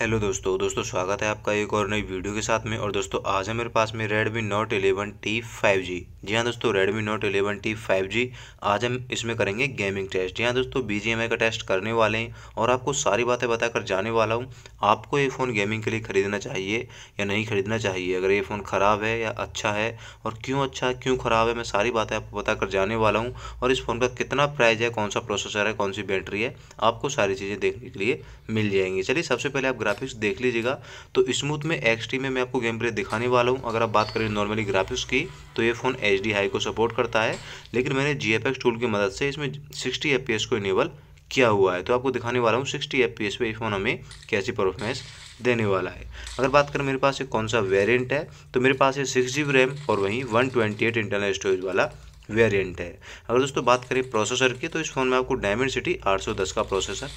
hello दोस्तों दोस्तों स्वागत है आपका एक और नई वीडियो के साथ में और दोस्तों आज है मेरे पास में Redmi note 11T T five G जी हाँ दोस्तों Redmi note 11T T five G आज हम इसमें करेंगे गेमिंग टेस्ट जी हाँ दोस्तों बी का टेस्ट करने वाले हैं और आपको सारी बातें बताकर जाने वाला हूँ आपको ये फ़ोन गेमिंग के लिए ख़रीदना चाहिए या नहीं ख़रीदना चाहिए अगर ये फ़ोन ख़राब है या अच्छा है और क्यों अच्छा है क्यों ख़राब है मैं सारी बातें आपको बताकर जाने वाला हूँ और इस फ़ोन का कितना प्राइज़ है कौन सा प्रोसेसर है कौन सी बैटरी है आपको सारी चीज़ें देखने के लिए मिल जाएंगी चलिए सबसे पहले आप ग्राफिक्स देख लीजिएगा तो स्मूथ में एक्सटी में मैं आपको गेम प्ले दिखाने वाला हूँ अगर आप बात करें नॉर्मली ग्राफिक्स की तो ये फ़ोन एच डी हाई को सपोर्ट करता है लेकिन मैंने जी टूल की मदद से इसमें सिक्सटी एफ को इनेबल किया हुआ है तो आपको दिखाने वाला हूँ सिक्सटी एफ पी एस पे फ़ोन हमें कैसी परफॉर्मेंस देने वाला है अगर बात करें मेरे पास ये कौन सा वेरिएंट है तो मेरे पास ये सिक्स जी बी रैम और वहीं one twenty eight internal storage वाला वेरिएंट है अगर दोस्तों बात करें प्रोसेसर की तो इस फ़ोन में आपको डायमंड सिटी 810 का प्रोसेसर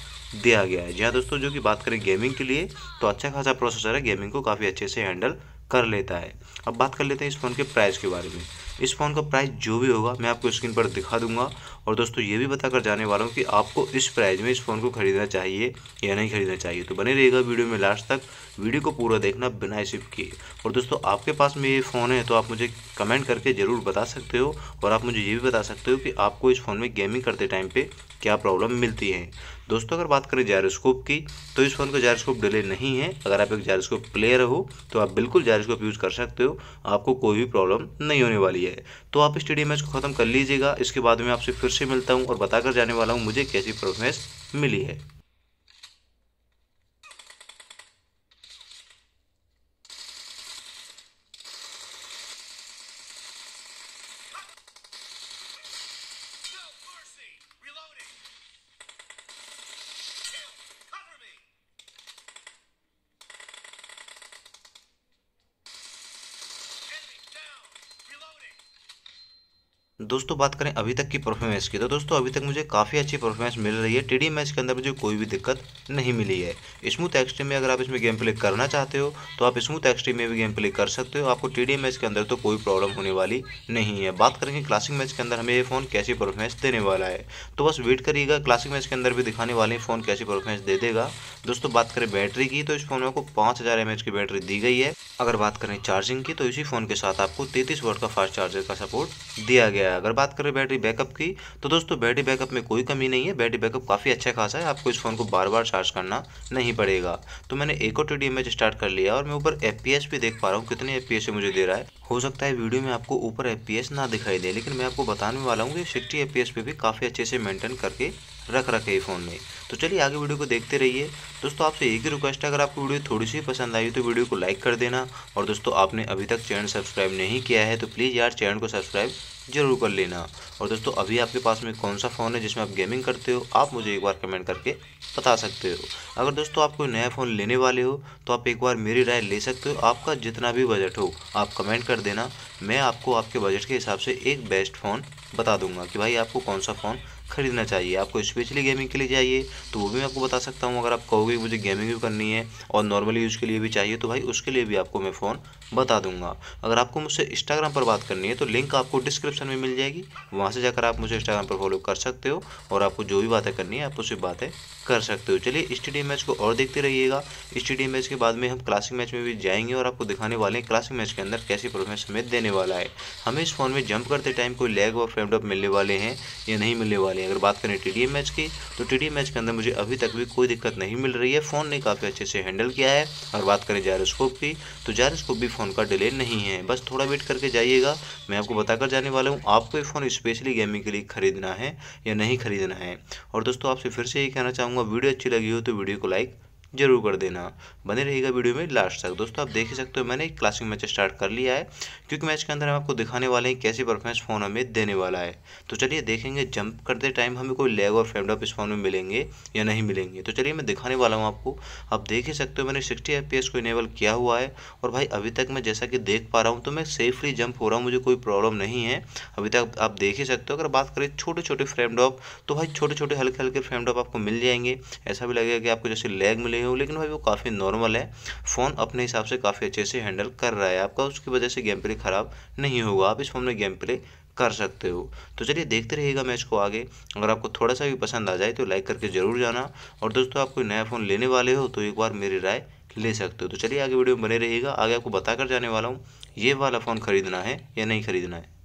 दिया गया है जी हाँ दोस्तों जो कि बात करें गेमिंग के लिए तो अच्छा खासा प्रोसेसर है गेमिंग को काफ़ी अच्छे से हैंडल कर लेता है अब बात कर लेते हैं इस फ़ोन के प्राइस के बारे में इस फ़ोन का प्राइस जो भी होगा मैं आपको स्क्रीन पर दिखा दूंगा और दोस्तों ये भी बता कर जाने वाला हूँ कि आपको इस प्राइस में इस फ़ोन को ख़रीदना चाहिए या नहीं ख़रीदना चाहिए तो बने रहेगा वीडियो में लास्ट तक वीडियो को पूरा देखना बिना सिर्फ किए और दोस्तों आपके पास में ये फ़ोन है तो आप मुझे कमेंट करके ज़रूर बता सकते हो और आप मुझे ये भी बता सकते हो कि आपको इस फ़ोन में गेमिंग करते टाइम पर क्या प्रॉब्लम मिलती है दोस्तों अगर बात करें जायरोस्कोप की तो इस फ़ोन का जायरोस्कोप डिले नहीं है अगर आप एक जायरोस्कोप प्लेयर हो तो आप बिल्कुल जायरोस्कोप यूज़ कर सकते हो आपको कोई भी प्रॉब्लम नहीं होने वाली है तो आप स्टेडियम मैच को ख़त्म कर लीजिएगा इसके बाद में आपसे फिर से मिलता हूँ और बताकर जाने वाला हूँ मुझे कैसी परफॉर्मेंस मिली है दोस्तों बात करें अभी तक की परफॉर्मेंस की तो दोस्तों अभी तक मुझे काफ़ी अच्छी परफॉर्मेंस मिल रही है टीडी मैच के अंदर मुझे कोई भी दिक्कत नहीं मिली है स्मूथ एक्सट्रीम में अगर आप इसमें गेम प्ले करना चाहते हो तो आप स्मूथ एक्सट्रीम में भी गेम प्ले कर सकते हो आपको टीडी मैच के अंदर तो कोई प्रॉब्लम होने वाली नहीं है बात करेंगे क्लासिक मैच के अंदर हमें ये फ़ोन कैसी परफॉर्मेंस देने वाला है तो बस वेट करिएगा क्लासिक मैच के अंदर भी दिखाने वाले हैं फ़ोन कैसी परफॉर्मेंस दे देगा दोस्तों बात करें बैटरी की तो इस फ़ोन में आपको पाँच हज़ार की बैटरी दी गई है अगर बात करें चार्जिंग की तो इसी फ़ोन के साथ आपको 33 वाट का फास्ट चार्जर का सपोर्ट दिया गया है अगर बात करें बैटरी बैकअप की तो दोस्तों बैटरी बैकअप में कोई कमी नहीं है बैटरी बैकअप काफ़ी अच्छा खासा है आपको इस फ़ोन को बार बार चार्ज करना नहीं पड़ेगा तो मैंने एक और टी स्टार्ट कर लिया और मैं ऊपर एफ भी देख पा रहा हूँ कितने एफ मुझे दे रहा है हो सकता है वीडियो में आपको ऊपर एफ ना दिखाई दे लेकिन मैं आपको बताने वाला हूँ कि सिक्सटी एफ पे भी काफ़ी अच्छे से मेनटेन करके रख रखे है फ़ोन में तो चलिए आगे वीडियो को देखते रहिए दोस्तों आपसे एक ही रिक्वेस्ट है अगर आपको वीडियो थोड़ी सी पसंद आई तो वीडियो को लाइक कर देना और दोस्तों आपने अभी तक चैनल सब्सक्राइब नहीं किया है तो प्लीज़ यार चैनल को सब्सक्राइब जरूर कर लेना और दोस्तों अभी आपके पास में कौन सा फ़ोन है जिसमें आप गेमिंग करते हो आप मुझे एक बार कमेंट करके बता सकते हो अगर दोस्तों आप कोई नया फ़ोन लेने वाले हो तो आप एक बार मेरी राय ले सकते हो आपका जितना भी बजट हो आप कमेंट कर देना मैं आपको आपके बजट के हिसाब से एक बेस्ट फ़ोन बता दूंगा कि भाई आपको कौन सा फ़ोन खरीदना चाहिए आपको स्पेशली गेमिंग के लिए चाहिए तो वो भी मैं आपको बता सकता हूँ अगर आप कहोगे मुझे गेमिंग भी करनी है और नॉर्मल यूज़ के लिए भी चाहिए तो भाई उसके लिए भी आपको मैं फ़ोन बता दूंगा अगर आपको मुझसे इंस्टाग्राम पर बात करनी है तो लिंक आपको डिस्क्रिप्शन में मिल जाएगी वहाँ से जाकर आप मुझे इंस्टाग्राम पर फॉलो कर सकते हो और आपको जो भी बातें करनी है आप उससे बातें कर सकते हो चलिए स्टेडियम मैच को और देखते रहिएगा स्टेडियम मैच के बाद में हम क्लासिक मैच में भी जाएंगे और आपको दिखाने वाले हैं क्लासिक मैच के अंदर कैसी परफॉर्मेंस हमें देने वाला है हमें इस फोन में जंप करते टाइम कोई लेग और फ्रेमडअप मिलने वाले हैं या नहीं मिलने वाले रही है अगर बात करें टी मैच की तो टी मैच के अंदर मुझे अभी तक भी कोई दिक्कत नहीं मिल रही है फ़ोन ने काफ़ी अच्छे से हैंडल किया है और बात करें जायरोस्कोप की तो जायरोस्कोप भी फ़ोन का डिले नहीं है बस थोड़ा वेट करके जाइएगा मैं आपको बताकर जाने वाला हूँ आपको ये फ़ोन स्पेशली गेमिंग के लिए खरीदना है या नहीं खरीदना है और दोस्तों आपसे फिर से ये कहना चाहूँगा वीडियो अच्छी लगी हो तो वीडियो को लाइक जरूर कर देना बने रहेगा वीडियो में लास्ट तक दोस्तों आप देख ही सकते हो मैंने एक क्लासिक मैच स्टार्ट कर लिया है क्योंकि मैच के अंदर हम आपको दिखाने वाले हैं कैसी परफॉर्मेंस फोन हमें देने वाला है तो चलिए देखेंगे जंप करते टाइम हमें कोई लेग और फेमडअप इस फोन में मिलेंगे या नहीं मिलेंगे तो चलिए मैं दिखाने वाला हूँ आपको आप देख ही सकते हो मैंने सिक्सटी एफ को इनेबल किया हुआ है और भाई अभी तक मैं जैसा कि देख पा रहा हूँ तो मैं सेफली जंप हो रहा हूँ मुझे कोई प्रॉब्लम नहीं है अभी तक आप देख ही सकते हो अगर बात करें छोटे छोटे फ्रेमडॉप तो भाई छोटे छोटे हल्के हल्के फ्रेमडॉप आपको मिल जाएंगे ऐसा भी लगेगा कि आपको जैसे लेग मिले रही हो लेकिन भाई वो काफ़ी नॉर्मल है फ़ोन अपने हिसाब से काफ़ी अच्छे से हैंडल कर रहा है आपका उसकी वजह से गेम प्ले ख़राब नहीं होगा आप इस फ़ोन में गेम प्ले कर सकते हो तो चलिए देखते रहिएगा मैच को आगे अगर आपको थोड़ा सा भी पसंद आ जाए तो लाइक करके ज़रूर जाना और दोस्तों आप कोई नया फ़ोन लेने वाले हो तो एक बार मेरी राय ले सकते हो तो चलिए आगे वीडियो में बने रहिएगा आगे आपको बताकर जाने वाला हूँ ये वाला फ़ोन ख़रीदना है या नहीं ख़रीदना है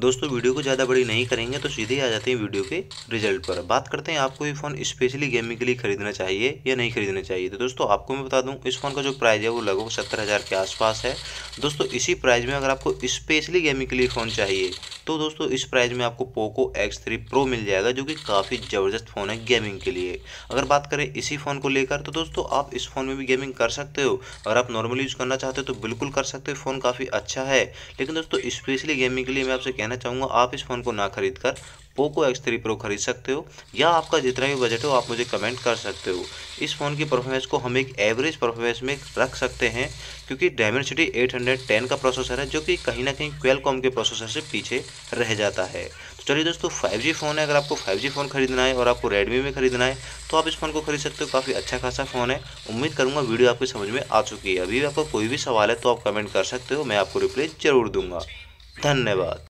दोस्तों वीडियो को ज़्यादा बड़ी नहीं करेंगे तो सीधे आ जाते हैं वीडियो के रिजल्ट पर बात करते हैं आपको ये फ़ोन स्पेशली गेमिंग के लिए खरीदना चाहिए या नहीं खरीदना चाहिए तो दोस्तों आपको मैं बता दूं इस फ़ोन का जो प्राइस है वो लगभग सत्तर हज़ार के आसपास है दोस्तों इसी प्राइस में अगर आपको स्पेशली गेमिंग के लिए फ़ोन चाहिए तो दोस्तों इस प्राइस में आपको पोको एक्स थ्री प्रो मिल जाएगा जो कि काफ़ी ज़बरदस्त फ़ोन है गेमिंग के लिए अगर बात करें इसी फ़ोन को लेकर तो दोस्तों आप इस फ़ोन में भी गेमिंग कर सकते हो अगर आप नॉर्मली यूज़ करना चाहते हो तो बिल्कुल कर सकते हो फ़ोन काफ़ी अच्छा है लेकिन दोस्तों स्पेशली गेमिंग के लिए मैं आपसे कहना चाहूँगा आप इस फ़ोन को ना खरीद कर पोको एक्स थ्री प्रो खरीद सकते हो या आपका जितना भी बजट हो आप मुझे कमेंट कर सकते हो इस फ़ोन की परफॉर्मेंस को हम एक एवरेज परफॉर्मेंस में रख सकते हैं क्योंकि डायमेंसिटी 810 का प्रोसेसर है जो कि कहीं ना कहीं क्वेलकॉम के प्रोसेसर से पीछे रह जाता है तो चलिए दोस्तों 5G फ़ोन है अगर आपको 5G फ़ोन खरीदना है और आपको रेडमी में खरीदना है तो आप इस फ़ोन को खरीद सकते हो काफ़ी अच्छा खासा फ़ोन है उम्मीद करूँगा वीडियो आपकी समझ में आ चुकी है अभी भी आपका कोई भी सवाल है तो आप कमेंट कर सकते हो मैं आपको रिप्लाई ज़रूर दूंगा धन्यवाद